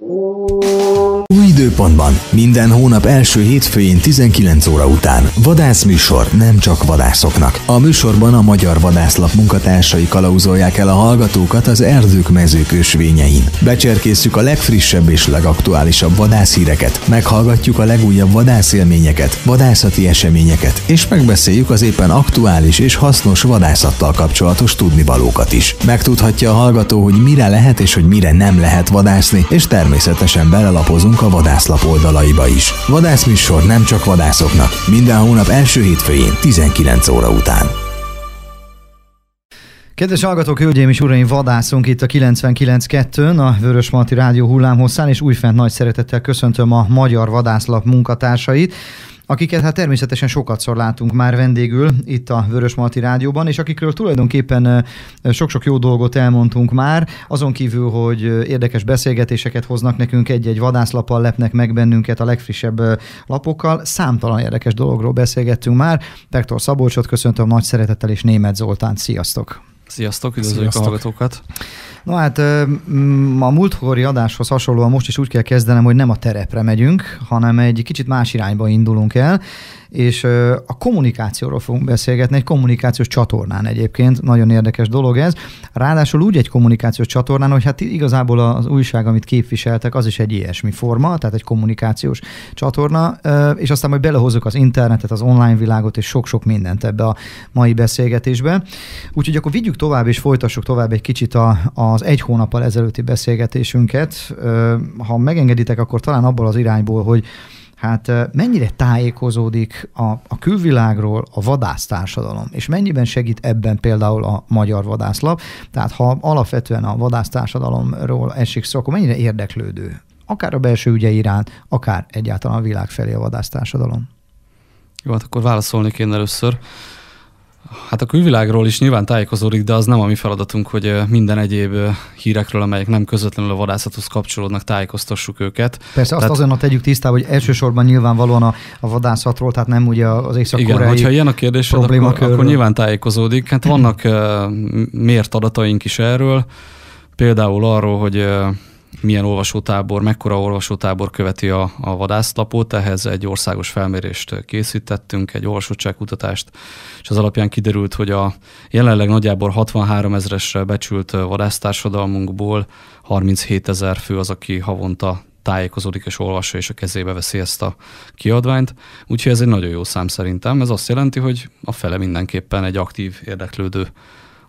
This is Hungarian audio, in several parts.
呜 időpontban, minden hónap első hétfőjén 19 óra után. Vadászműsor nem csak vadászoknak. A műsorban a Magyar Vadászlap munkatársai kalauzolják el a hallgatókat az erdők mezők Becserkészük a legfrissebb és legaktuálisabb vadászhíreket, meghallgatjuk a legújabb vadászélményeket, vadászati eseményeket, és megbeszéljük az éppen aktuális és hasznos vadászattal kapcsolatos tudnivalókat is. Megtudhatja a hallgató, hogy mire lehet és hogy mire nem lehet vadászni, és természetesen belelapozunk a vadászat vadászlap oldalaiba is. Vadászműsor nem csak vadászoknak. Minden hónap első hétfőjén 19 óra után. Kedves hallgatók, hölgyeim és uraim, vadászunk itt a 99.2-n, a Vörös Marti Rádió hullámhosszán, és újfent nagy szeretettel köszöntöm a Magyar Vadászlap munkatársait akiket hát természetesen sokat szor látunk már vendégül itt a Vörös Marti Rádióban, és akikről tulajdonképpen sok-sok jó dolgot elmondtunk már, azon kívül, hogy érdekes beszélgetéseket hoznak nekünk, egy-egy vadászlappal lepnek meg bennünket a legfrissebb lapokkal, számtalan érdekes dologról beszélgettünk már. Pektor Szabolcsot köszöntöm nagy szeretettel, és Német Zoltán, sziasztok! Sziasztok, üdvözlők a hallgatókat! No hát a múltkori adáshoz hasonlóan most is úgy kell kezdenem, hogy nem a terepre megyünk, hanem egy kicsit más irányba indulunk el és a kommunikációról fogunk beszélgetni, egy kommunikációs csatornán egyébként, nagyon érdekes dolog ez. Ráadásul úgy egy kommunikációs csatornán, hogy hát igazából az újság, amit képviseltek, az is egy ilyesmi forma, tehát egy kommunikációs csatorna, és aztán majd belehozok az internetet, az online világot, és sok-sok mindent ebbe a mai beszélgetésbe. Úgyhogy akkor vigyük tovább, és folytassuk tovább egy kicsit a, az egy hónappal ezelőtti beszélgetésünket. Ha megengeditek, akkor talán abból az irányból, hogy hát mennyire tájékozódik a, a külvilágról a vadásztársadalom, és mennyiben segít ebben például a Magyar Vadászlap? Tehát ha alapvetően a vadásztársadalomról esik szó, akkor mennyire érdeklődő? Akár a belső ügye iránt, akár egyáltalán a világ felé a vadásztársadalom. Jó, hát akkor válaszolni kéne először. Hát a külvilágról is nyilván tájékozódik, de az nem a mi feladatunk, hogy minden egyéb hírekről, amelyek nem közvetlenül a vadászathoz kapcsolódnak, tájékoztassuk őket. Persze tehát... azt azonnal tegyük tisztába, hogy elsősorban nyilvánvalóan a, a vadászatról, tehát nem ugye az észak Igen, hogyha ilyen a kérdés, akkor, akkor nyilván tájékozódik. Hát vannak mért adataink is erről, például arról, hogy milyen olvasótábor, mekkora olvasótábor követi a, a vadászlapot. Ehhez egy országos felmérést készítettünk, egy olvasottságkutatást, és az alapján kiderült, hogy a jelenleg nagyjából 63 ezresre becsült vadásztársadalmunkból 37 ezer fő az, aki havonta tájékozódik és olvassa, és a kezébe veszi ezt a kiadványt. Úgyhogy ez egy nagyon jó szám szerintem. Ez azt jelenti, hogy a fele mindenképpen egy aktív, érdeklődő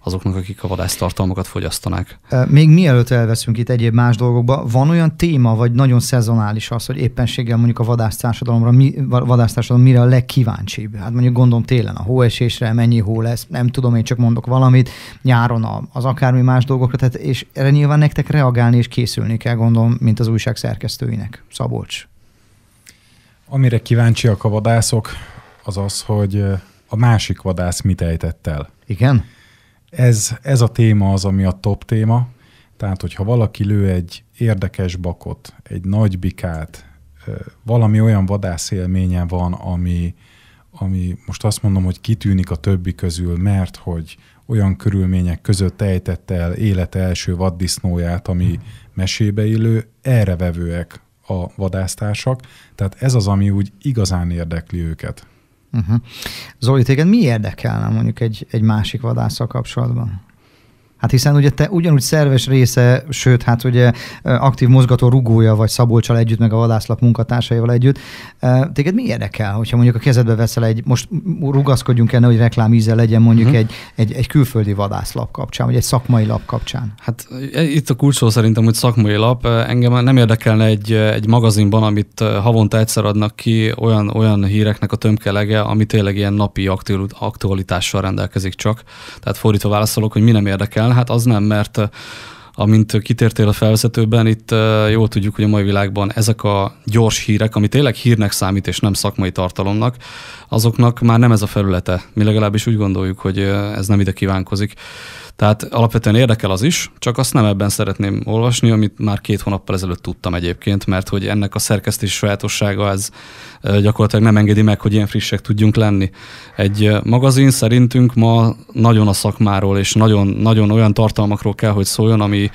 azoknak, akik a vadásztartalmakat fogyasztanák. Még mielőtt elveszünk itt egyéb más dolgokba, van olyan téma, vagy nagyon szezonális az, hogy éppenséggel mondjuk a vadásztársadalomra, mi, vadásztársadalom mire a legkíváncsibb? Hát mondjuk gondolom télen a hóesésre, mennyi hó lesz, nem tudom, én csak mondok valamit, nyáron az akármi más dolgokra, tehát, és erre nyilván nektek reagálni és készülni kell, gondolom, mint az újság szerkesztőinek. Szabolcs. Amire kíváncsiak a vadászok, az az, hogy a másik vadász mit ejtett el. Igen? ez, ez a téma az, ami a top téma. Tehát, hogyha valaki lő egy érdekes bakot, egy nagy bikát, valami olyan vadászélménye van, ami, ami most azt mondom, hogy kitűnik a többi közül, mert hogy olyan körülmények között ejtette el élete első vaddisznóját, ami hmm. mesébe élő, erre vevőek a vadásztársak. Tehát ez az, ami úgy igazán érdekli őket. Uh-huh. Zoli, téged mi érdekelne mondjuk egy, egy másik vadászsal kapcsolatban? Hát hiszen ugye te ugyanúgy szerves része, sőt, hát ugye aktív mozgató rugója vagy Szabolcsal együtt, meg a vadászlap munkatársaival együtt. Téged mi érdekel, hogyha mondjuk a kezedbe veszel egy, most rugaszkodjunk el, hogy reklám íze legyen mondjuk uh-huh. egy, egy, egy külföldi vadászlap kapcsán, vagy egy szakmai lap kapcsán? Hát e, itt a kulcsó szerintem, hogy szakmai lap. Engem nem érdekelne egy, egy magazinban, amit havonta egyszer adnak ki olyan, olyan híreknek a tömkelege, ami tényleg ilyen napi aktualitással rendelkezik csak. Tehát fordítva válaszolok, hogy mi nem érdekel, el, hát az nem, mert eh, amint kitértél a felvezetőben, itt eh, jól tudjuk, hogy a mai világban ezek a gyors hírek, ami tényleg hírnek számít és nem szakmai tartalomnak, azoknak már nem ez a felülete. Mi legalábbis úgy gondoljuk, hogy ez nem ide kívánkozik. Tehát alapvetően érdekel az is, csak azt nem ebben szeretném olvasni, amit már két hónappal ezelőtt tudtam egyébként, mert hogy ennek a szerkesztés sajátossága ez gyakorlatilag nem engedi meg, hogy ilyen frissek tudjunk lenni. Egy magazin szerintünk ma nagyon a szakmáról és nagyon, nagyon olyan tartalmakról kell, hogy szóljon, ami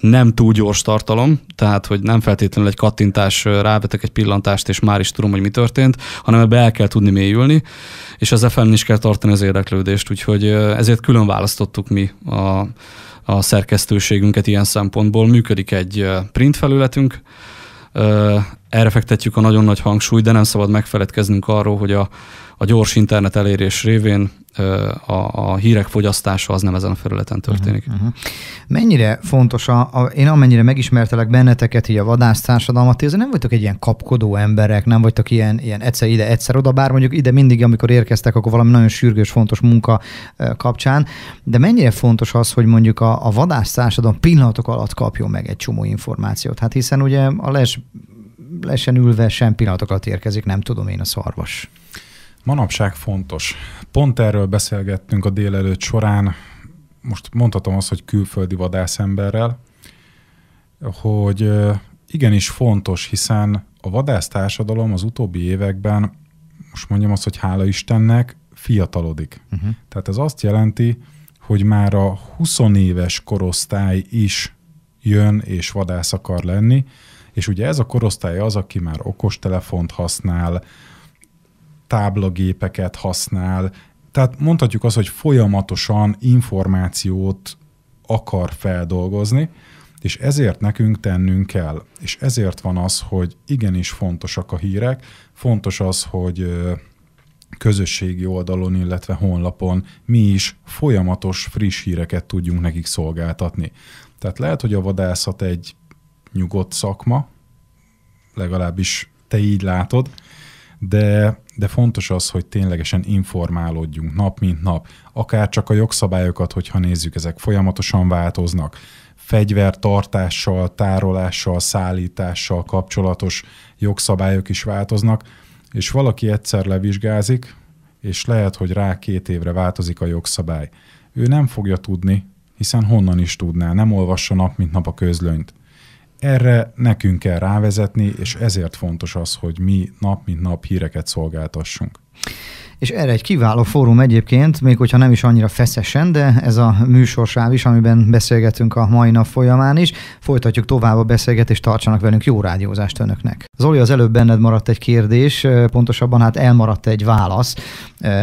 nem túl gyors tartalom, tehát hogy nem feltétlenül egy kattintás, rávetek egy pillantást, és már is tudom, hogy mi történt, hanem ebbe el kell tudni mélyülni, és az fn is kell tartani az érdeklődést, úgyhogy ezért külön választottuk mi a, a szerkesztőségünket ilyen szempontból. Működik egy print felületünk, erre fektetjük a nagyon nagy hangsúlyt, de nem szabad megfeledkeznünk arról, hogy a, a gyors internet elérés révén a, a hírek fogyasztása az nem ezen a felületen mhm, történik. Uh-huh. Mennyire fontos, a, a, én amennyire megismertelek benneteket, így a vadásztársadalmat társadalmat, ez nem vagytok egy ilyen kapkodó emberek, nem vagytok ilyen, ilyen egyszer ide, egyszer oda, bár mondjuk ide mindig, amikor érkeztek, akkor valami nagyon sürgős, fontos munka kapcsán, de mennyire fontos az, hogy mondjuk a, a vadásztársadalom pillanatok alatt kapjon meg egy csomó információt. Hát hiszen ugye a les le sem ülve, sem pillanatokat érkezik, nem tudom én a szarvas. Manapság fontos. Pont erről beszélgettünk a délelőtt során, most mondhatom azt, hogy külföldi vadászemberrel, hogy igenis fontos, hiszen a vadásztársadalom az utóbbi években, most mondjam azt, hogy hála Istennek, fiatalodik. Uh-huh. Tehát ez azt jelenti, hogy már a 20 éves korosztály is jön és vadász akar lenni, és ugye ez a korosztály az, aki már okostelefont használ, táblagépeket használ, tehát mondhatjuk azt, hogy folyamatosan információt akar feldolgozni, és ezért nekünk tennünk kell. És ezért van az, hogy igenis fontosak a hírek, fontos az, hogy közösségi oldalon, illetve honlapon mi is folyamatos friss híreket tudjunk nekik szolgáltatni. Tehát lehet, hogy a vadászat egy nyugodt szakma, legalábbis te így látod, de, de fontos az, hogy ténylegesen informálódjunk nap mint nap. Akár csak a jogszabályokat, hogyha nézzük, ezek folyamatosan változnak. Fegyvertartással, tárolással, szállítással kapcsolatos jogszabályok is változnak, és valaki egyszer levizsgázik, és lehet, hogy rá két évre változik a jogszabály. Ő nem fogja tudni, hiszen honnan is tudná, nem olvassa nap mint nap a közlönyt erre nekünk kell rávezetni, és ezért fontos az, hogy mi nap mint nap híreket szolgáltassunk. És erre egy kiváló fórum egyébként, még hogyha nem is annyira feszesen, de ez a műsorsáv is, amiben beszélgetünk a mai nap folyamán is. Folytatjuk tovább a beszélgetést, tartsanak velünk jó rádiózást önöknek. Zoli, az előbb benned maradt egy kérdés, pontosabban hát elmaradt egy válasz,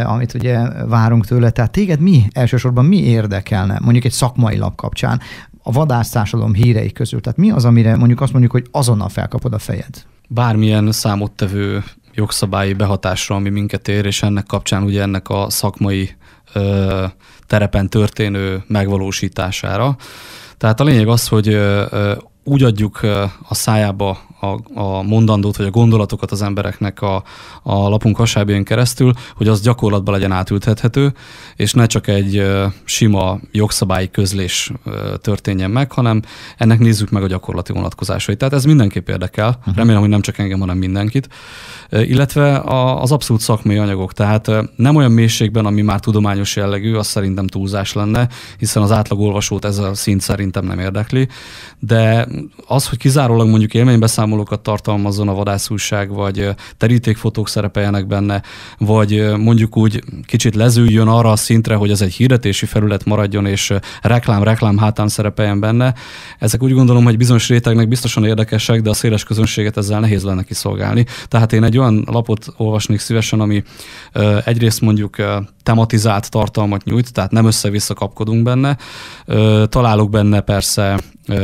amit ugye várunk tőle. Tehát téged mi elsősorban mi érdekelne, mondjuk egy szakmai lap kapcsán? a vadásztársadalom hírei közül? Tehát mi az, amire mondjuk azt mondjuk, hogy azonnal felkapod a fejed? Bármilyen számottevő jogszabályi behatásra, ami minket ér, és ennek kapcsán ugye ennek a szakmai ö, terepen történő megvalósítására. Tehát a lényeg az, hogy ö, ö, úgy adjuk a szájába a, a mondandót, vagy a gondolatokat az embereknek a, a lapunk hasábjén keresztül, hogy az gyakorlatban legyen átültethető, és ne csak egy sima jogszabályi közlés történjen meg, hanem ennek nézzük meg a gyakorlati vonatkozásait. Tehát ez mindenképp érdekel, uh-huh. remélem, hogy nem csak engem, hanem mindenkit. Illetve a, az abszolút szakmai anyagok, tehát nem olyan mélységben, ami már tudományos jellegű, az szerintem túlzás lenne, hiszen az átlagolvasót ez a szint szerintem nem érdekli, de az, hogy kizárólag mondjuk élménybeszámolókat tartalmazzon a vadászúság, vagy terítékfotók szerepeljenek benne, vagy mondjuk úgy kicsit lezűljön arra a szintre, hogy ez egy hirdetési felület maradjon, és reklám-reklám hátán szerepeljen benne. Ezek úgy gondolom, hogy bizonyos rétegnek biztosan érdekesek, de a széles közönséget ezzel nehéz lenne kiszolgálni. Tehát én egy olyan lapot olvasnék szívesen, ami egyrészt mondjuk tematizált tartalmat nyújt, tehát nem össze-vissza kapkodunk benne. Találok benne persze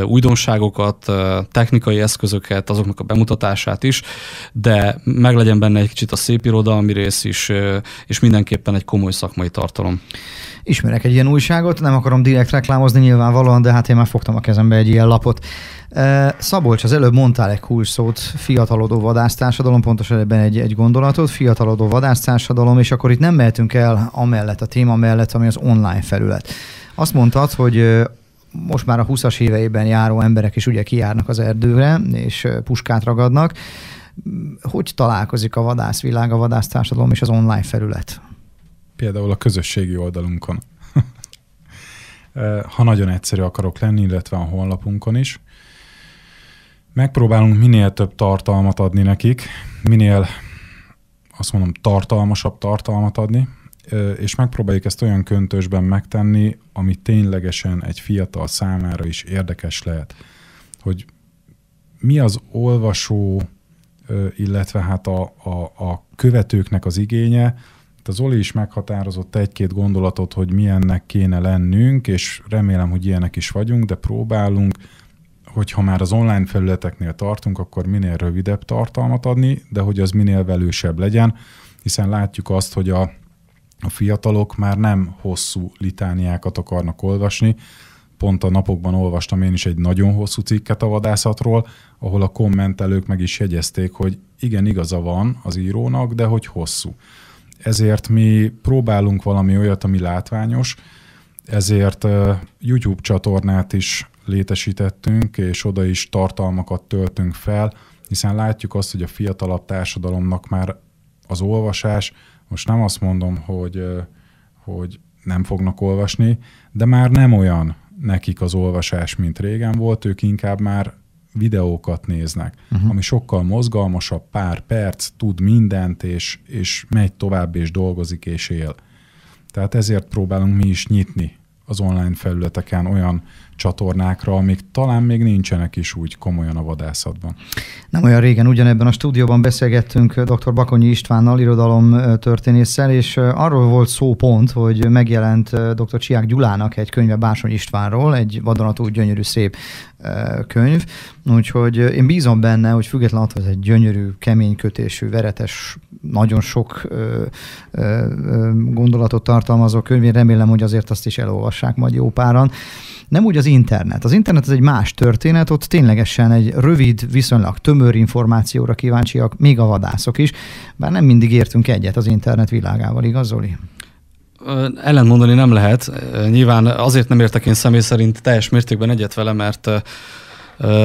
újdonságokat, technikai eszközöket, azoknak a bemutatását is, de meglegyen benne egy kicsit a szép irodalmi rész is, és mindenképpen egy komoly szakmai tartalom. Ismerek egy ilyen újságot, nem akarom direkt reklámozni nyilvánvalóan, de hát én már fogtam a kezembe egy ilyen lapot. Szabolcs, az előbb mondtál egy szót, fiatalodó vadásztársadalom, pontosan ebben egy, egy gondolatot, fiatalodó vadásztársadalom, és akkor itt nem mehetünk el amellett, a téma mellett, ami az online felület. Azt mondtad, hogy most már a 20-as éveiben járó emberek is ugye kijárnak az erdőre, és puskát ragadnak. Hogy találkozik a vadászvilág, a vadásztársadalom és az online felület? Például a közösségi oldalunkon. ha nagyon egyszerű akarok lenni, illetve a honlapunkon is, Megpróbálunk minél több tartalmat adni nekik, minél azt mondom tartalmasabb tartalmat adni, és megpróbáljuk ezt olyan köntösben megtenni, ami ténylegesen egy fiatal számára is érdekes lehet, hogy mi az olvasó, illetve hát a, a, a követőknek az igénye, hát az Oli is meghatározott egy-két gondolatot, hogy milyennek kéne lennünk, és remélem, hogy ilyenek is vagyunk, de próbálunk hogyha már az online felületeknél tartunk, akkor minél rövidebb tartalmat adni, de hogy az minél velősebb legyen, hiszen látjuk azt, hogy a, a fiatalok már nem hosszú litániákat akarnak olvasni. Pont a napokban olvastam én is egy nagyon hosszú cikket a vadászatról, ahol a kommentelők meg is jegyezték, hogy igen, igaza van az írónak, de hogy hosszú. Ezért mi próbálunk valami olyat, ami látványos, ezért YouTube csatornát is létesítettünk, és oda is tartalmakat töltünk fel, hiszen látjuk azt, hogy a fiatalabb társadalomnak már az olvasás, most nem azt mondom, hogy, hogy nem fognak olvasni, de már nem olyan nekik az olvasás, mint régen volt, ők inkább már videókat néznek, uh-huh. ami sokkal mozgalmasabb, pár perc, tud mindent, és, és megy tovább, és dolgozik, és él. Tehát ezért próbálunk mi is nyitni az online felületeken olyan csatornákra, amik talán még nincsenek is úgy komolyan a vadászatban. Nem olyan régen ugyanebben a stúdióban beszélgettünk eh, dr. Bakonyi Istvánnal, irodalom eh, történésszel, és eh, arról volt szó pont, hogy megjelent dr. Csiák Gyulának egy könyve Básony Istvánról, egy vadonatú gyönyörű szép könyv, úgyhogy én bízom benne, hogy független attól, hogy ez egy gyönyörű, kemény kötésű, veretes, nagyon sok ö, ö, gondolatot tartalmazó könyv, én remélem, hogy azért azt is elolvassák majd jó páran. Nem úgy az internet. Az internet az egy más történet, ott ténylegesen egy rövid, viszonylag tömör információra kíváncsiak, még a vadászok is, bár nem mindig értünk egyet az internet világával, igaz Zoli? ellentmondani nem lehet. Nyilván azért nem értek én személy szerint teljes mértékben egyet vele, mert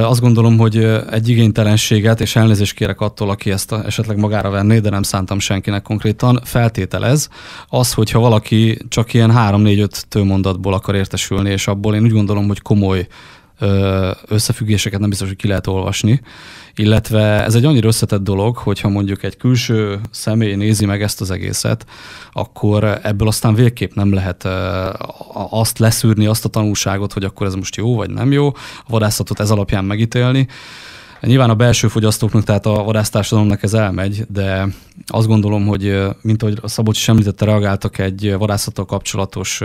azt gondolom, hogy egy igénytelenséget, és elnézést kérek attól, aki ezt esetleg magára venné, de nem szántam senkinek konkrétan, feltételez az, hogyha valaki csak ilyen 3-4-5 tőmondatból akar értesülni, és abból én úgy gondolom, hogy komoly összefüggéseket nem biztos, hogy ki lehet olvasni, illetve ez egy annyira összetett dolog, hogyha mondjuk egy külső személy nézi meg ezt az egészet, akkor ebből aztán végképp nem lehet azt leszűrni, azt a tanulságot, hogy akkor ez most jó vagy nem jó, a vadászatot ez alapján megítélni. Nyilván a belső fogyasztóknak, tehát a vadásztársadalomnak ez elmegy, de azt gondolom, hogy mint ahogy Szabolcs is említette, reagáltak egy vadászattal kapcsolatos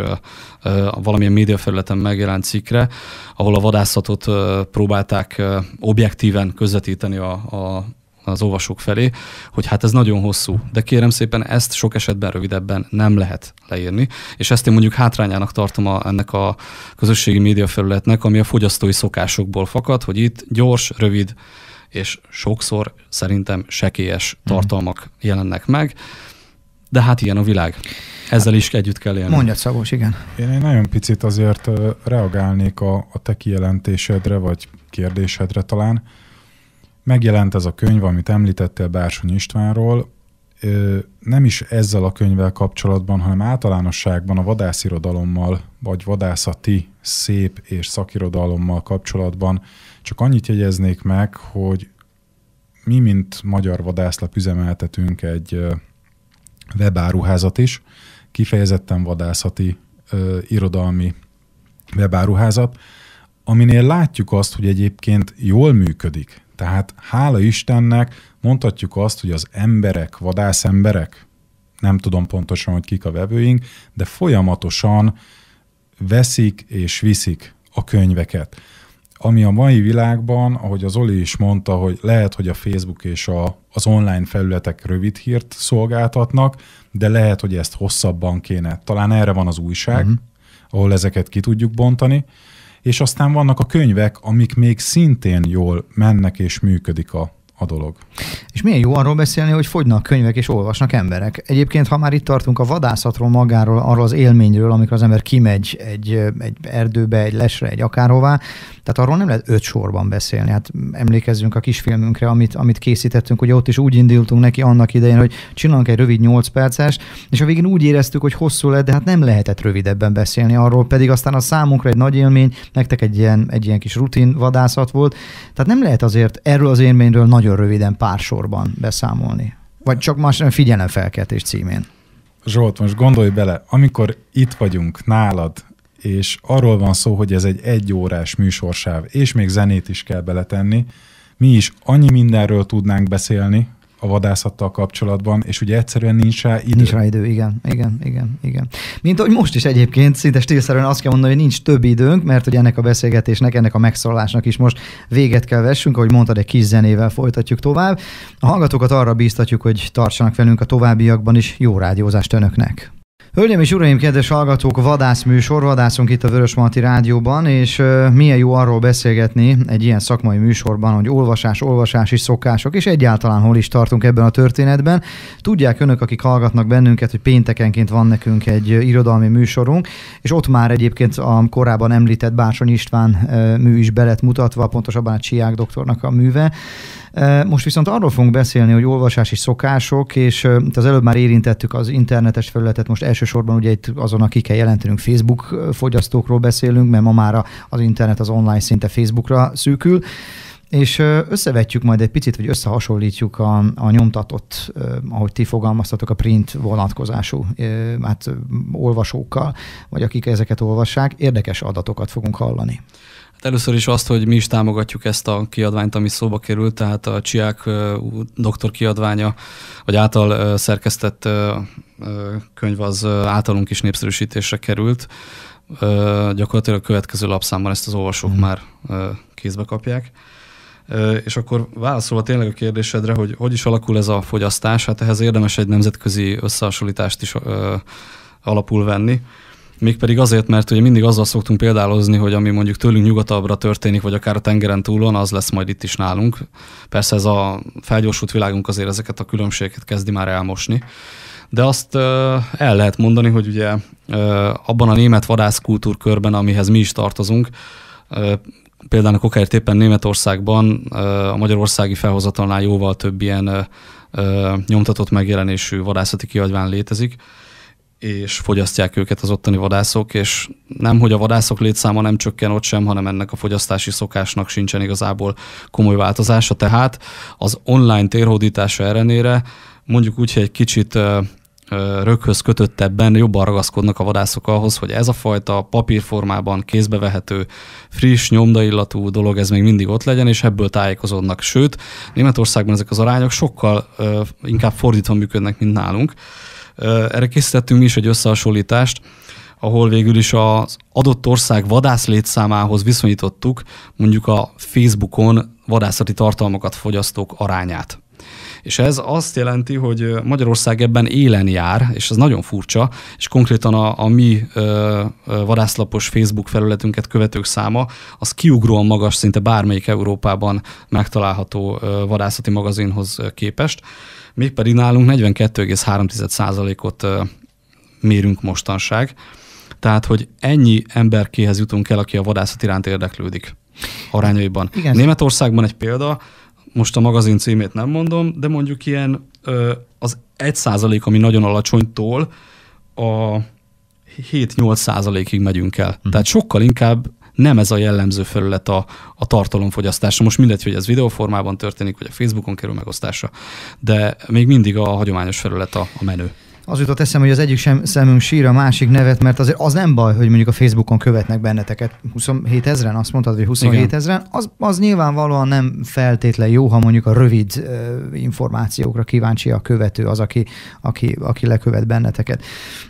valamilyen médiafelületen megjelent cikkre, ahol a vadászatot próbálták objektíven közvetíteni a, a az olvasók felé, hogy hát ez nagyon hosszú, de kérem szépen ezt sok esetben rövidebben nem lehet leírni, és ezt én mondjuk hátrányának tartom a, ennek a közösségi média felületnek, ami a fogyasztói szokásokból fakad, hogy itt gyors, rövid és sokszor szerintem sekélyes mhm. tartalmak mm. jelennek meg, de hát ilyen a világ. Ezzel is együtt kell élni. Mondjad, Szagos, igen. Én, egy nagyon picit azért reagálnék a, a te kijelentésedre, vagy kérdésedre talán. Megjelent ez a könyv, amit említettél Bársony Istvánról, nem is ezzel a könyvvel kapcsolatban, hanem általánosságban a vadászirodalommal, vagy vadászati szép és szakirodalommal kapcsolatban csak annyit jegyeznék meg, hogy mi, mint Magyar Vadászlap üzemeltetünk egy webáruházat is, kifejezetten vadászati ö, irodalmi webáruházat, aminél látjuk azt, hogy egyébként jól működik. Tehát hála Istennek mondhatjuk azt, hogy az emberek, vadászemberek, nem tudom pontosan, hogy kik a vevőink, de folyamatosan veszik és viszik a könyveket. Ami a mai világban, ahogy az Oli is mondta, hogy lehet, hogy a Facebook és a, az online felületek rövid hírt szolgáltatnak, de lehet, hogy ezt hosszabban kéne. Talán erre van az újság, uh-huh. ahol ezeket ki tudjuk bontani és aztán vannak a könyvek, amik még szintén jól mennek és működik a a dolog. És milyen jó arról beszélni, hogy fogynak könyvek és olvasnak emberek. Egyébként, ha már itt tartunk a vadászatról magáról, arról az élményről, amikor az ember kimegy egy, egy erdőbe, egy lesre, egy akárhová, tehát arról nem lehet öt sorban beszélni. Hát emlékezzünk a kisfilmünkre, amit, amit készítettünk, hogy ott is úgy indultunk neki annak idején, hogy csinálunk egy rövid 8 perces, és a végén úgy éreztük, hogy hosszú lett, de hát nem lehetett rövidebben beszélni arról, pedig aztán a számunkra egy nagy élmény, nektek egy ilyen, egy ilyen kis rutin vadászat volt. Tehát nem lehet azért erről az élményről nagyon nagyon röviden pár sorban beszámolni? Vagy csak más figyelemfelkeltés címén? Zsolt, most gondolj bele, amikor itt vagyunk nálad, és arról van szó, hogy ez egy egyórás műsorsáv, és még zenét is kell beletenni, mi is annyi mindenről tudnánk beszélni, a vadászattal kapcsolatban, és ugye egyszerűen nincs rá idő. Nincs rá idő, igen, igen, igen, igen. Mint hogy most is egyébként, szinte stílszerűen azt kell mondani, hogy nincs több időnk, mert hogy ennek a beszélgetésnek, ennek a megszólásnak is most véget kell vessünk, ahogy mondtad, egy kis zenével folytatjuk tovább. A hallgatókat arra bíztatjuk, hogy tartsanak velünk a továbbiakban is. Jó rádiózást önöknek! Hölgyeim és uraim, kedves hallgatók, vadászműsor, vadászunk itt a Marti Rádióban, és uh, milyen jó arról beszélgetni egy ilyen szakmai műsorban, hogy olvasás, olvasási szokások, és egyáltalán hol is tartunk ebben a történetben. Tudják önök, akik hallgatnak bennünket, hogy péntekenként van nekünk egy uh, irodalmi műsorunk, és ott már egyébként a korábban említett Bársony István uh, mű is belet mutatva, pontosabban a Csiák doktornak a műve. Most viszont arról fogunk beszélni, hogy olvasási szokások, és az előbb már érintettük az internetes felületet, most elsősorban ugye itt azon, kell jelentenünk Facebook fogyasztókról beszélünk, mert ma már az internet az online szinte Facebookra szűkül, és összevetjük majd egy picit, vagy összehasonlítjuk a, a nyomtatott, ahogy ti fogalmaztatok, a print vonatkozású hát, olvasókkal, vagy akik ezeket olvassák, érdekes adatokat fogunk hallani. Először is azt, hogy mi is támogatjuk ezt a kiadványt, ami szóba került, tehát a Csiák doktor kiadványa, vagy által szerkesztett könyv az általunk is népszerűsítésre került. Gyakorlatilag a következő lapszámban ezt az olvasók mm. már kézbe kapják. És akkor válaszolva tényleg a kérdésedre, hogy hogy is alakul ez a fogyasztás, hát ehhez érdemes egy nemzetközi összehasonlítást is alapul venni Mégpedig azért, mert ugye mindig azzal szoktunk példálozni, hogy ami mondjuk tőlünk nyugatabbra történik, vagy akár a tengeren túlon, az lesz majd itt is nálunk. Persze ez a felgyorsult világunk azért ezeket a különbségeket kezdi már elmosni. De azt el lehet mondani, hogy ugye abban a német vadászkultúrkörben, amihez mi is tartozunk, például a kokáért éppen Németországban a magyarországi felhozatalnál jóval több ilyen nyomtatott megjelenésű vadászati kiadvány létezik, és fogyasztják őket az ottani vadászok, és nem, hogy a vadászok létszáma nem csökken ott sem, hanem ennek a fogyasztási szokásnak sincsen igazából komoly változása. Tehát az online térhódítása ellenére mondjuk úgy, hogy egy kicsit röghöz kötöttebben jobban ragaszkodnak a vadászok ahhoz, hogy ez a fajta papírformában kézbe vehető friss, nyomdaillatú dolog, ez még mindig ott legyen, és ebből tájékozódnak. Sőt, Németországban ezek az arányok sokkal inkább fordítva működnek, mint nálunk. Erre készítettünk mi is egy összehasonlítást, ahol végül is az adott ország vadászlétszámához viszonyítottuk mondjuk a Facebookon vadászati tartalmakat fogyasztók arányát. És ez azt jelenti, hogy Magyarország ebben élen jár, és ez nagyon furcsa, és konkrétan a, a mi ö, vadászlapos Facebook felületünket követők száma, az kiugróan magas, szinte bármelyik Európában megtalálható ö, vadászati magazinhoz képest. Még pedig nálunk 42,3%-ot mérünk mostanság. Tehát, hogy ennyi emberkéhez jutunk el, aki a vadászat iránt érdeklődik arányaiban. Igen. Németországban egy példa, most a magazin címét nem mondom, de mondjuk ilyen az 1 százalék, ami nagyon alacsonytól a 7-8 százalékig megyünk el. Uh-huh. Tehát sokkal inkább nem ez a jellemző felület a, a tartalomfogyasztása. Most mindegy, hogy ez videóformában történik, vagy a Facebookon kerül megosztásra, de még mindig a hagyományos felület a, a menő az jutott eszem, hogy az egyik sem szemünk sír, a másik nevet, mert azért az nem baj, hogy mondjuk a Facebookon követnek benneteket 27 ezeren, azt mondtad, hogy 27 Igen. ezeren, az, az nyilvánvalóan nem feltétlen jó, ha mondjuk a rövid uh, információkra kíváncsi a követő, az, aki, aki, aki lekövet benneteket.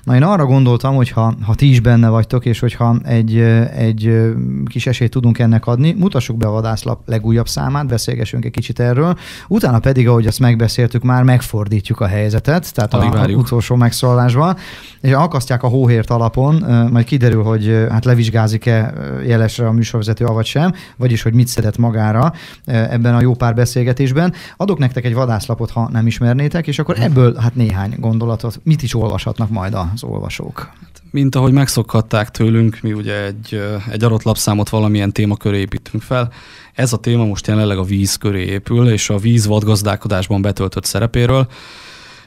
Na én arra gondoltam, hogy ha, ha ti is benne vagytok, és hogyha egy, egy kis esélyt tudunk ennek adni, mutassuk be a vadászlap legújabb számát, beszélgessünk egy kicsit erről, utána pedig, ahogy azt megbeszéltük, már megfordítjuk a helyzetet, tehát Alig a, a utolsó utolsó megszólalásban, és akasztják a hóhért alapon, majd kiderül, hogy hát levizsgázik-e jelesre a műsorvezető, avagy sem, vagyis, hogy mit szedett magára ebben a jó pár beszélgetésben. Adok nektek egy vadászlapot, ha nem ismernétek, és akkor ebből hát néhány gondolatot, mit is olvashatnak majd az olvasók. Hát, mint ahogy megszokhatták tőlünk, mi ugye egy, egy adott lapszámot valamilyen köré építünk fel. Ez a téma most jelenleg a víz köré épül, és a víz vadgazdálkodásban betöltött szerepéről.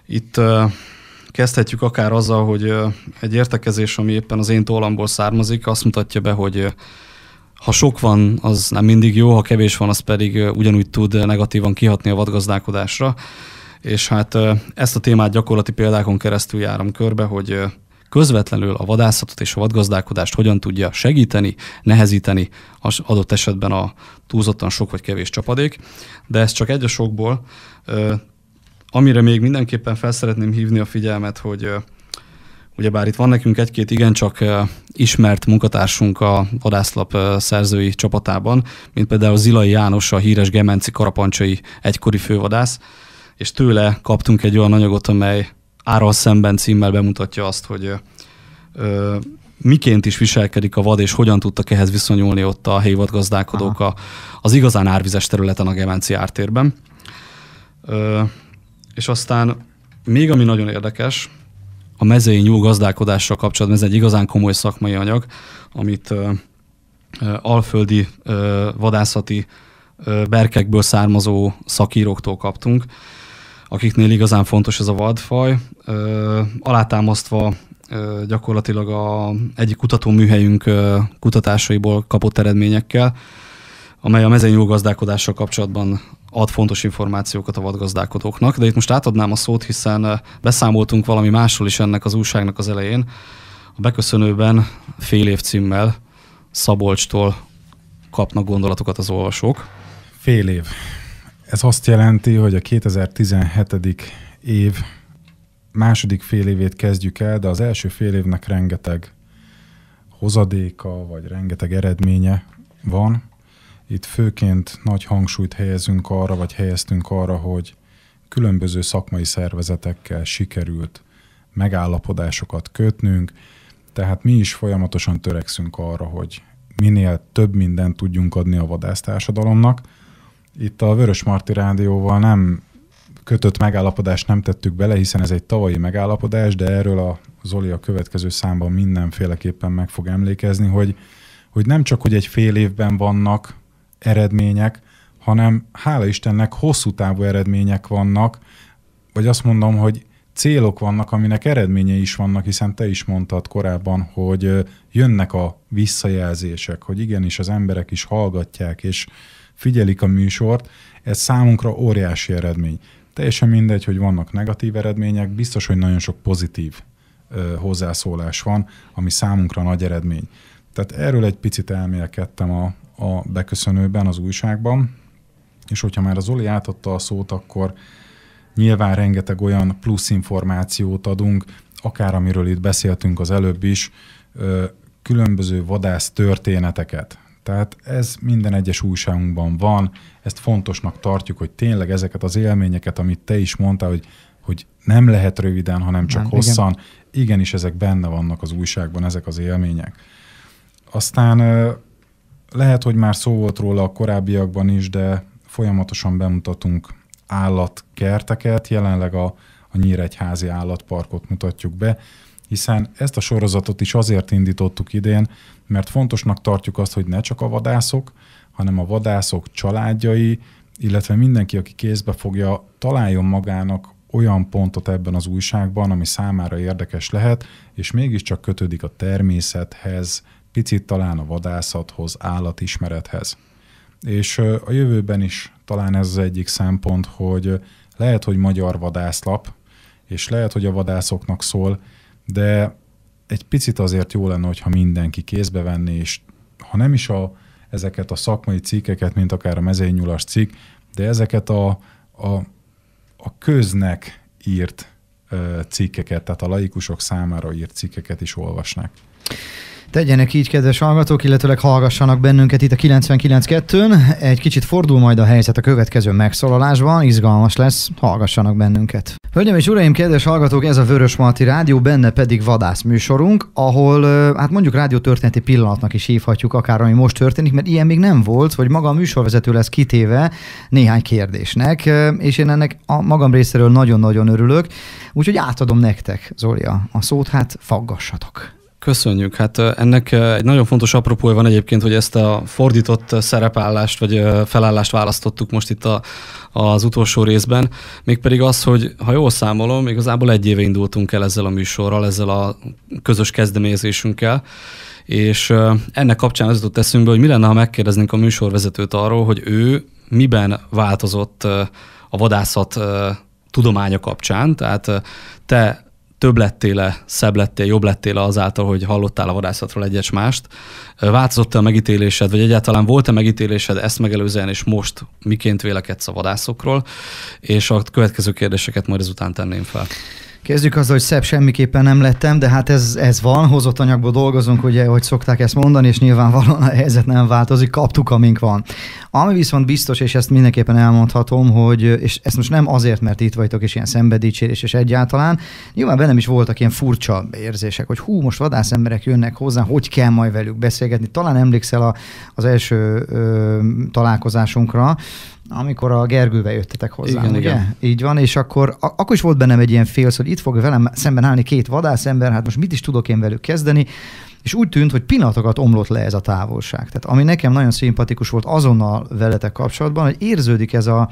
Itt Kezdhetjük akár azzal, hogy egy értekezés, ami éppen az én tollamból származik, azt mutatja be, hogy ha sok van, az nem mindig jó, ha kevés van, az pedig ugyanúgy tud negatívan kihatni a vadgazdálkodásra. És hát ezt a témát gyakorlati példákon keresztül járom körbe, hogy közvetlenül a vadászatot és a vadgazdálkodást hogyan tudja segíteni, nehezíteni az adott esetben a túlzottan sok vagy kevés csapadék, de ez csak egy a sokból. Amire még mindenképpen felszeretném hívni a figyelmet, hogy ugyebár itt van nekünk egy-két igencsak ismert munkatársunk a vadászlap szerzői csapatában, mint például Zilai János, a híres Gemenci Karapancsai egykori fővadász, és tőle kaptunk egy olyan anyagot, amely Áral szemben címmel bemutatja azt, hogy ö, miként is viselkedik a vad, és hogyan tudtak ehhez viszonyulni ott a helyi gazdálkodók a, az igazán árvizes területen a Gemenci ártérben. Ö, és aztán még ami nagyon érdekes, a mezői nyúl gazdálkodással kapcsolatban, ez egy igazán komoly szakmai anyag, amit alföldi vadászati berkekből származó szakíróktól kaptunk, akiknél igazán fontos ez a vadfaj, alátámasztva ö, gyakorlatilag a egyik kutatóműhelyünk kutatásaiból kapott eredményekkel, amely a mezőny gazdálkodással kapcsolatban ad fontos információkat a vadgazdálkodóknak, de itt most átadnám a szót, hiszen eh, beszámoltunk valami másról is ennek az újságnak az elején. A beköszönőben fél év címmel Szabolcstól kapnak gondolatokat az olvasók. Fél év. Ez azt jelenti, hogy a 2017. év második fél évét kezdjük el, de az első fél évnek rengeteg hozadéka, vagy rengeteg eredménye van itt főként nagy hangsúlyt helyezünk arra, vagy helyeztünk arra, hogy különböző szakmai szervezetekkel sikerült megállapodásokat kötnünk, tehát mi is folyamatosan törekszünk arra, hogy minél több mindent tudjunk adni a vadásztársadalomnak. Itt a Vörös Marti Rádióval nem kötött megállapodást nem tettük bele, hiszen ez egy tavalyi megállapodás, de erről a Zoli a következő számban mindenféleképpen meg fog emlékezni, hogy, hogy nem csak, hogy egy fél évben vannak eredmények, hanem hála Istennek hosszú távú eredmények vannak, vagy azt mondom, hogy célok vannak, aminek eredményei is vannak, hiszen te is mondtad korábban, hogy jönnek a visszajelzések, hogy igenis az emberek is hallgatják és figyelik a műsort, ez számunkra óriási eredmény. Teljesen mindegy, hogy vannak negatív eredmények, biztos, hogy nagyon sok pozitív ö, hozzászólás van, ami számunkra nagy eredmény. Tehát erről egy picit elmélkedtem a, a beköszönőben, az újságban, és hogyha már az Zoli átadta a szót, akkor nyilván rengeteg olyan plusz információt adunk, akár amiről itt beszéltünk az előbb is, különböző vadász történeteket. Tehát ez minden egyes újságunkban van, ezt fontosnak tartjuk, hogy tényleg ezeket az élményeket, amit te is mondtál, hogy, hogy nem lehet röviden, hanem csak nem, hosszan, igen. igenis ezek benne vannak az újságban, ezek az élmények. Aztán lehet, hogy már szó volt róla a korábbiakban is, de folyamatosan bemutatunk állatkerteket, jelenleg a, a Nyíregyházi állatparkot mutatjuk be, hiszen ezt a sorozatot is azért indítottuk idén, mert fontosnak tartjuk azt, hogy ne csak a vadászok, hanem a vadászok családjai, illetve mindenki, aki kézbe fogja, találjon magának olyan pontot ebben az újságban, ami számára érdekes lehet, és mégiscsak kötődik a természethez, picit talán a vadászathoz, állatismerethez. És a jövőben is talán ez az egyik szempont, hogy lehet, hogy magyar vadászlap, és lehet, hogy a vadászoknak szól, de egy picit azért jó lenne, hogyha mindenki kézbe venné, és ha nem is a, ezeket a szakmai cikkeket, mint akár a mezőnyulas cikk, de ezeket a, a, a köznek írt cikkeket, tehát a laikusok számára írt cikkeket is olvasnak. Tegyenek így, kedves hallgatók, illetőleg hallgassanak bennünket itt a 99.2-n. Egy kicsit fordul majd a helyzet a következő megszólalásban, izgalmas lesz, hallgassanak bennünket. Hölgyeim és uraim, kedves hallgatók, ez a Vörös Marti Rádió, benne pedig vadász műsorunk, ahol hát mondjuk rádió történeti pillanatnak is hívhatjuk akár, ami most történik, mert ilyen még nem volt, hogy maga a műsorvezető lesz kitéve néhány kérdésnek, és én ennek a magam részéről nagyon-nagyon örülök, úgyhogy átadom nektek, Zolia, a szót, hát faggassatok. Köszönjük. Hát ennek egy nagyon fontos apropója van egyébként, hogy ezt a fordított szerepállást vagy felállást választottuk most itt a, az utolsó részben. Mégpedig az, hogy ha jól számolom, igazából egy éve indultunk el ezzel a műsorral, ezzel a közös kezdeményezésünkkel, és ennek kapcsán az jutott eszünkbe, hogy mi lenne, ha megkérdeznénk a műsorvezetőt arról, hogy ő miben változott a vadászat tudománya kapcsán, tehát te több lettél-e, szebb lettél, jobb lettél-e azáltal, hogy hallottál a vadászatról egyes mást? Változott-e a megítélésed, vagy egyáltalán volt-e megítélésed ezt megelőzően, és most miként vélekedsz a vadászokról? És a következő kérdéseket majd ezután tenném fel. Kezdjük azzal, hogy szebb semmiképpen nem lettem, de hát ez, ez van, hozott anyagból dolgozunk, ugye, hogy szokták ezt mondani, és nyilvánvalóan a helyzet nem változik, kaptuk, amink van. Ami viszont biztos, és ezt mindenképpen elmondhatom, hogy, és ezt most nem azért, mert itt vagytok, és ilyen szenvedítsérés, és egyáltalán, nyilván bennem is voltak ilyen furcsa érzések, hogy hú, most vadászemberek jönnek hozzá, hogy kell majd velük beszélgetni. Talán emlékszel a, az első ö, találkozásunkra, amikor a Gergővel jöttetek hozzá, igen, ugye? Igen. Így van, és akkor, a, akkor is volt bennem egy ilyen félsz, hogy itt fog velem szemben állni két vadászember, hát most mit is tudok én velük kezdeni, és úgy tűnt, hogy pillanatokat omlott le ez a távolság. Tehát ami nekem nagyon szimpatikus volt azonnal veletek kapcsolatban, hogy érződik ez a,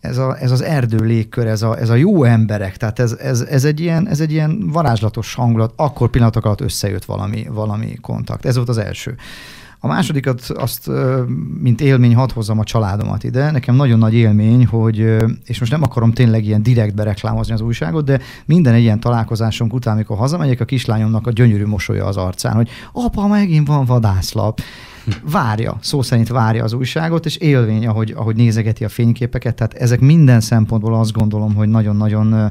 ez, a, ez az erdő légkör, ez a, ez a jó emberek, tehát ez, ez, ez, egy ilyen, ez egy ilyen varázslatos hangulat, akkor pillanatok alatt összejött valami, valami kontakt. Ez volt az első. A másodikat azt, mint élmény, hadd hozzam a családomat ide. Nekem nagyon nagy élmény, hogy, és most nem akarom tényleg ilyen direktbe reklámozni az újságot, de minden egy ilyen találkozásunk után, amikor hazamegyek, a kislányomnak a gyönyörű mosolya az arcán, hogy apa, megint van vadászlap várja, szó szerint várja az újságot, és élvény, ahogy, ahogy nézegeti a fényképeket. Tehát ezek minden szempontból azt gondolom, hogy nagyon-nagyon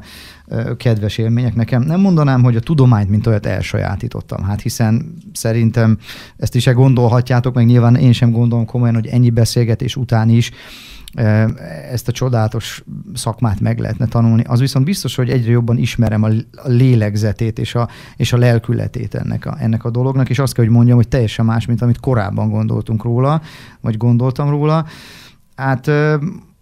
kedves élmények nekem. Nem mondanám, hogy a tudományt, mint olyat elsajátítottam. Hát hiszen szerintem ezt is gondolhatjátok, meg nyilván én sem gondolom komolyan, hogy ennyi beszélgetés után is ezt a csodálatos szakmát meg lehetne tanulni, az viszont biztos, hogy egyre jobban ismerem a lélegzetét és a, és a lelkületét ennek a, ennek a dolognak, és azt kell, hogy mondjam, hogy teljesen más, mint amit korábban gondoltunk róla, vagy gondoltam róla. Hát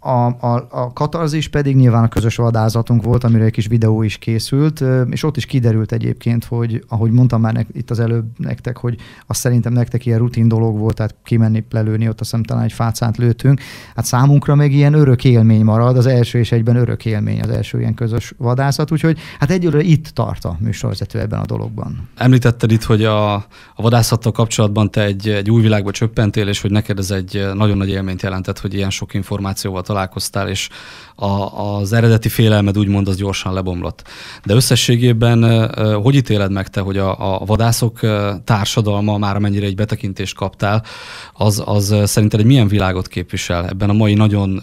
a, a, a katarzis pedig nyilván a közös vadázatunk volt, amire egy kis videó is készült, és ott is kiderült egyébként, hogy ahogy mondtam már nek, itt az előbb nektek, hogy azt szerintem nektek ilyen rutin dolog volt, tehát kimenni, lelőni, ott azt hiszem talán egy fácánt lőtünk. Hát számunkra meg ilyen örök élmény marad, az első és egyben örök élmény az első ilyen közös vadászat, úgyhogy hát egyelőre itt tart a műsorvezető ebben a dologban. Említetted itt, hogy a, a vadászattal kapcsolatban te egy, egy új világba csöppentél, és hogy neked ez egy nagyon nagy élményt jelentett, hogy ilyen sok információval találkoztál, és a, az eredeti félelmed úgymond az gyorsan lebomlott. De összességében hogy ítéled meg te, hogy a, a vadászok társadalma, már amennyire egy betekintést kaptál, az, az szerinted egy milyen világot képvisel ebben a mai nagyon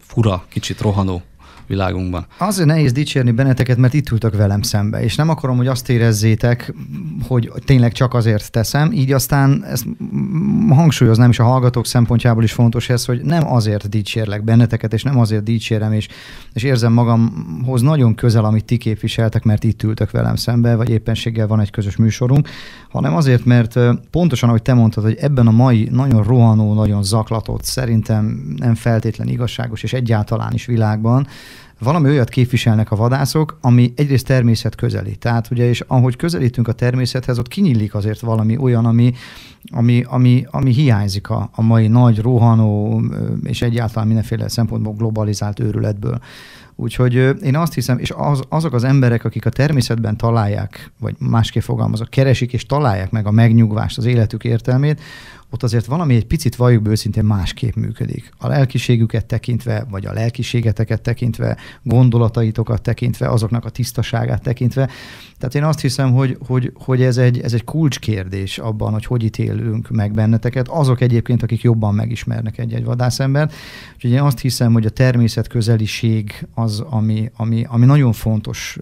fura, kicsit rohanó világunkban. Azért nehéz dicsérni benneteket, mert itt ültök velem szembe, és nem akarom, hogy azt érezzétek, hogy tényleg csak azért teszem, így aztán ezt hangsúlyoznám, és a hallgatók szempontjából is fontos ez, hogy nem azért dicsérlek benneteket, és nem azért dicsérem, és, és érzem magamhoz nagyon közel, amit ti képviseltek, mert itt ültök velem szembe, vagy éppenséggel van egy közös műsorunk, hanem azért, mert pontosan, ahogy te mondtad, hogy ebben a mai nagyon rohanó, nagyon zaklatott, szerintem nem feltétlen igazságos, és egyáltalán is világban, valami olyat képviselnek a vadászok, ami egyrészt természet közeli. Tehát ugye, és ahogy közelítünk a természethez, ott kinyílik azért valami olyan, ami, ami, ami, ami hiányzik a, a mai nagy, rohanó és egyáltalán mindenféle szempontból globalizált őrületből. Úgyhogy én azt hiszem, és az, azok az emberek, akik a természetben találják, vagy másképp fogalmazok, keresik és találják meg a megnyugvást, az életük értelmét, ott azért valami egy picit valljuk őszintén másképp működik. A lelkiségüket tekintve, vagy a lelkiségeteket tekintve, gondolataitokat tekintve, azoknak a tisztaságát tekintve. Tehát én azt hiszem, hogy, hogy, hogy ez, egy, ez egy kulcskérdés abban, hogy hogy ítélünk meg benneteket. Azok egyébként, akik jobban megismernek egy-egy vadászembert. Úgyhogy én azt hiszem, hogy a természet közeliség az, ami, ami, ami nagyon fontos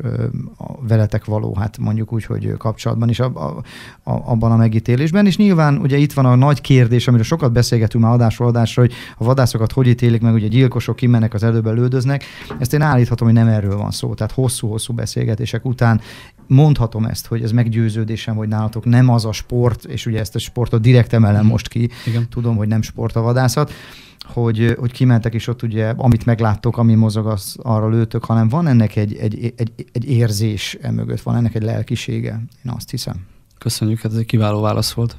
veletek való, hát mondjuk úgy, hogy kapcsolatban is, ab, a, abban a megítélésben. És nyilván ugye itt van a nagy kérdés, amiről sokat beszélgetünk már adásról adásra, hogy a vadászokat hogy ítélik meg, ugye gyilkosok kimennek az előbe lődöznek. Ezt én állíthatom, hogy nem erről van szó. Tehát hosszú-hosszú beszélgetések után mondhatom ezt, hogy ez meggyőződésem, hogy nálatok nem az a sport, és ugye ezt a sportot direkt emelem most ki, Igen. tudom, hogy nem sport a vadászat, hogy, hogy kimentek, és ott ugye, amit megláttok, ami mozog, az arra lőtök, hanem van ennek egy, egy, egy, egy érzés emögött, van ennek egy lelkisége, én azt hiszem. Köszönjük, hát ez egy kiváló válasz volt.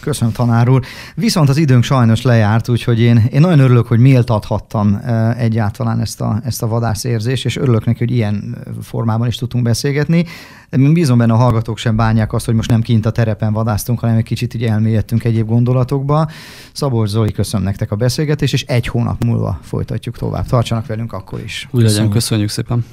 Köszönöm, tanár úr. Viszont az időnk sajnos lejárt, úgyhogy én, én nagyon örülök, hogy méltathattam e, egyáltalán ezt a, ezt a vadászérzést, és örülök neki, hogy ilyen formában is tudtunk beszélgetni. Még bízom benne, a hallgatók sem bánják azt, hogy most nem kint a terepen vadásztunk, hanem egy kicsit így elmélyedtünk egyéb gondolatokba. Szabolcs Zoli, köszönöm nektek a beszélgetést, és egy hónap múlva folytatjuk tovább. Tartsanak velünk akkor is. Úgy legyen, köszönjük szépen.